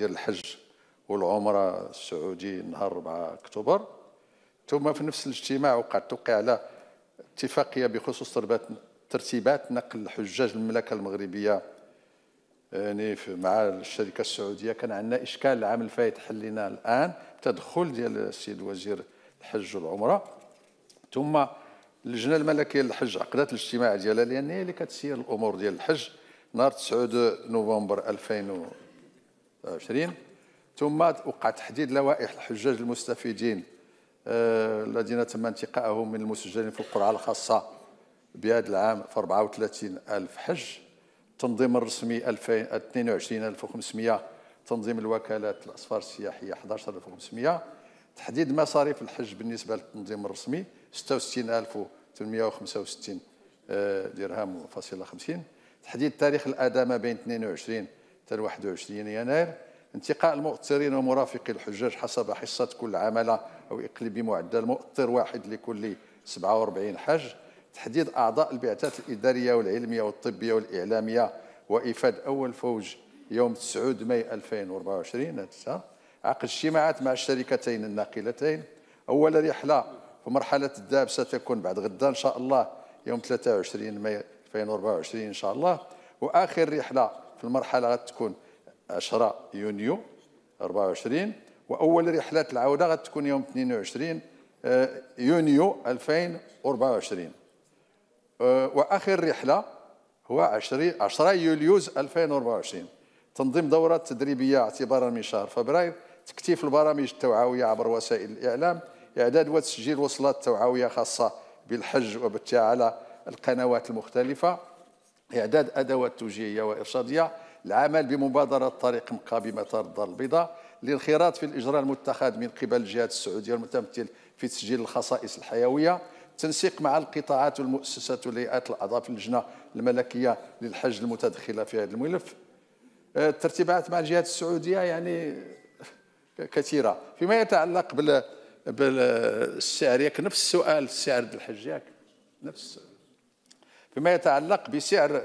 ديال الحج والعمره السعودي نهار 4 اكتوبر ثم في نفس الاجتماع وقع توقيع على اتفاقيه بخصوص ترتيبات نقل الحجاج المملكه المغربيه يعني مع الشركه السعوديه كان عندنا اشكال العام الفايت حلينا الان تدخل ديال السيد وزير الحج والعمره ثم اللجنه الملكيه للحج عقدت الاجتماع ديالها لان هي اللي كتسير الامور ديال الحج نهار 9 نوفمبر 2000 20 ثم وقع تحديد لوائح الحجاج المستفيدين آه، الذين تم انتقائهم من المسجلين في القرعه الخاصه بهذا العام في 34 ألف حج التنظيم الرسمي 22500 تنظيم الوكالات الأسفار السياحية 11500 تحديد مصاريف الحج بالنسبة للتنظيم الرسمي 66865 آه، درهم فاصلة 50 تحديد تاريخ الأداء ما بين 22 حتى 21 يناير انتقاء المؤطرين ومرافقي الحجاج حسب حصة كل عملة أو إقليم بمعدل مؤطر واحد لكل 47 حج تحديد أعضاء البعثات الإدارية والعلمية والطبية والإعلامية وإفاد أول فوج يوم 9 ماي 2024 عقد اجتماعات مع الشركتين الناقلتين أول رحلة في مرحلة الذهاب ستكون بعد غدا إن شاء الله يوم 23 ماي 2024 إن شاء الله وآخر رحلة في المرحله غتكون 10 يونيو 24 واول رحلات العوده غتكون يوم 22 آه، يونيو 2024 آه، واخر رحله هو 10 10 يوليوز 2024 تنظيم دوره تدريبيه اعتبارا من شهر فبراير تكتيف البرامج التوعويه عبر وسائل الاعلام اعداد وتسجيل وصلات توعويه خاصه بالحج وبالتعالى القنوات المختلفه إعداد أدوات توجيهية وإرشادية العمل بمبادرة طريق مطار الدار البيضاء الانخراط في الإجراء المتخذ من قبل الجهات السعودية المتمثل في تسجيل الخصائص الحيوية تنسيق مع القطاعات والمؤسسات والهيئات الأعضاء في اللجنة الملكية للحج المتدخلة في هذا الملف آه، الترتيبات مع الجهات السعودية يعني كثيرة فيما يتعلق بالسعر ياك نفس السؤال السعر الحج ياك نفس السؤال فيما يتعلق بسعر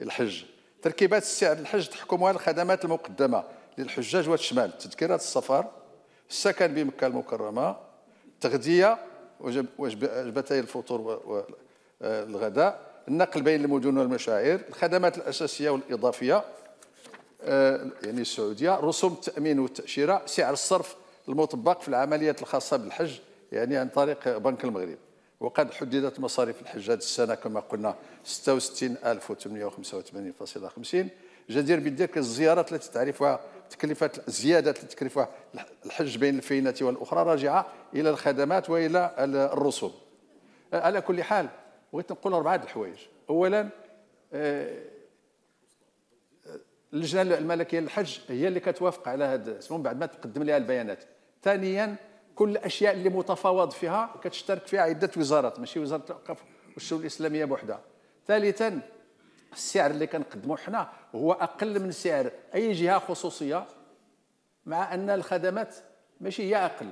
الحج تركيبات سعر الحج تحكمها الخدمات المقدمة للحجاج والشمال تذكرات السفر السكن بمكة المكرمة التغذية وجبتي الفطور والغداء النقل بين المدن والمشاعر الخدمات الأساسية والإضافية آه، يعني السعودية رسوم التأمين والتأشيرة سعر الصرف المطبق في العمليات الخاصة بالحج يعني عن طريق بنك المغرب وقد حددت مصاريف الحج هذه السنه كما قلنا 66885.50 جدير بالذكر الزيارات التي تعرفها تكلفة زيادة تكلفها الحج بين الفينة والأخرى راجعة إلى الخدمات وإلى الرسوم على كل حال بغيت نقول أربعة الحوايج أولا آه، اللجنة الملكية للحج هي اللي كتوافق على هذا من بعد ما تقدم لها البيانات ثانيا كل الاشياء اللي متفاوض فيها كتشترك فيها عده وزارات ماشي وزاره الاوقاف والشؤون الاسلاميه بوحدها ثالثا السعر اللي كنقدموا حنا هو اقل من سعر اي جهه خصوصيه مع ان الخدمات ماشي هي اقل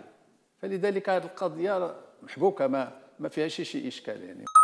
فلذلك هذه القضيه محبوكه ما ما فيهاش شي اشكال يعني